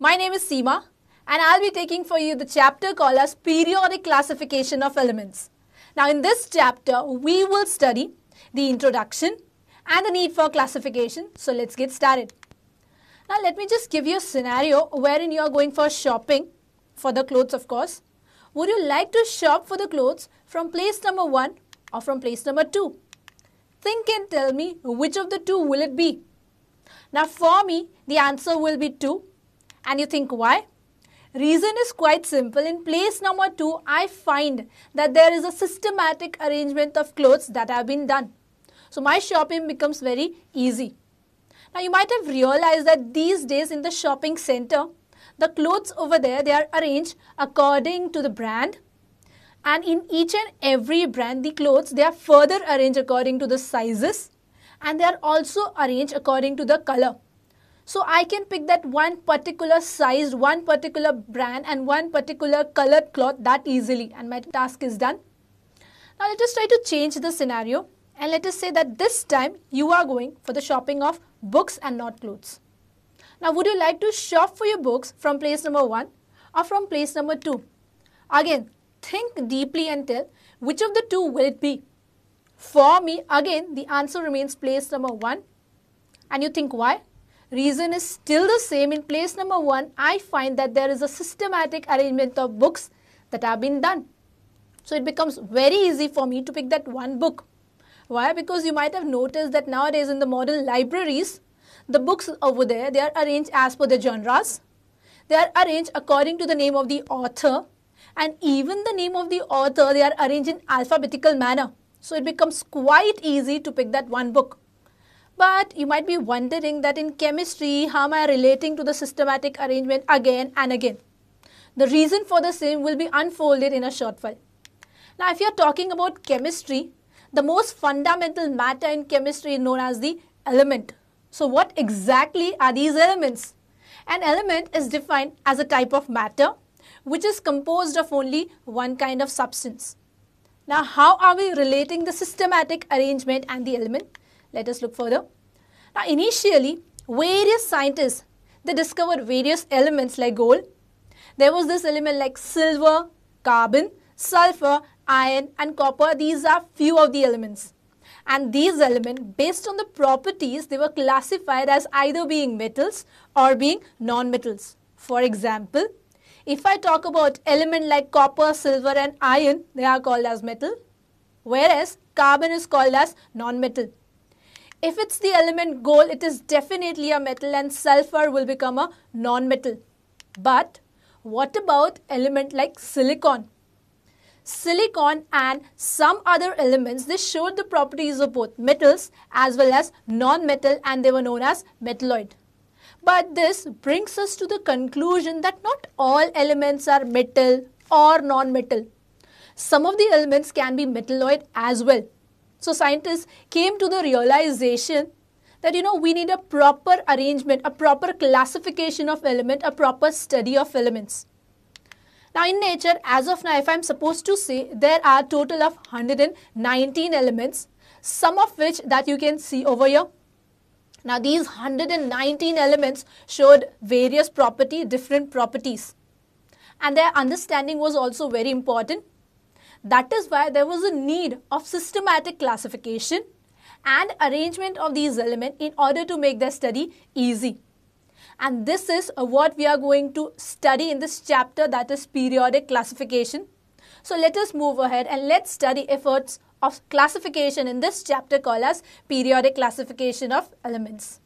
My name is Seema and I'll be taking for you the chapter called as Periodic Classification of Elements. Now in this chapter, we will study the introduction and the need for classification. So let's get started. Now let me just give you a scenario wherein you are going for shopping for the clothes of course. Would you like to shop for the clothes from place number 1 or from place number 2? Think and tell me which of the two will it be? Now for me, the answer will be 2 and you think why? Reason is quite simple. In place number 2, I find that there is a systematic arrangement of clothes that have been done. So my shopping becomes very easy. Now you might have realized that these days in the shopping center, the clothes over there, they are arranged according to the brand. And in each and every brand, the clothes, they are further arranged according to the sizes. And they are also arranged according to the color. So I can pick that one particular size, one particular brand and one particular colored cloth that easily and my task is done. Now let us try to change the scenario and let us say that this time you are going for the shopping of books and not clothes. Now would you like to shop for your books from place number 1 or from place number 2? Again, think deeply and tell which of the two will it be? For me, again, the answer remains place number 1. And you think why? Reason is still the same. In place number 1, I find that there is a systematic arrangement of books that have been done. So it becomes very easy for me to pick that one book. Why? Because you might have noticed that nowadays in the modern libraries, the books over there, they are arranged as per the genres. They are arranged according to the name of the author and even the name of the author, they are arranged in alphabetical manner. So it becomes quite easy to pick that one book. But you might be wondering that in chemistry, how am I relating to the systematic arrangement again and again? The reason for the same will be unfolded in a short while. Now, if you're talking about chemistry, the most fundamental matter in chemistry is known as the element. So, what exactly are these elements? An element is defined as a type of matter which is composed of only one kind of substance. Now, how are we relating the systematic arrangement and the element? Let us look further. Now, initially, various scientists, they discovered various elements like gold. There was this element like silver, carbon, sulfur, iron and copper. These are few of the elements. And these elements, based on the properties, they were classified as either being metals or being non-metals. For example, if I talk about element like copper, silver and iron, they are called as metal. Whereas, carbon is called as non-metal. If it's the element gold, it is definitely a metal and sulfur will become a non-metal. But what about element like silicon? Silicon and some other elements, they showed the properties of both metals as well as non-metal and they were known as metalloid. But this brings us to the conclusion that not all elements are metal or non-metal. Some of the elements can be metalloid as well. So scientists came to the realization that you know we need a proper arrangement, a proper classification of element, a proper study of elements. Now in nature, as of now, if I'm supposed to say there are total of 119 elements, some of which that you can see over here. Now these 119 elements showed various property, different properties. And their understanding was also very important that is why there was a need of systematic classification and arrangement of these elements in order to make their study easy. And this is what we are going to study in this chapter that is periodic classification. So let us move ahead and let's study efforts of classification in this chapter called as periodic classification of elements.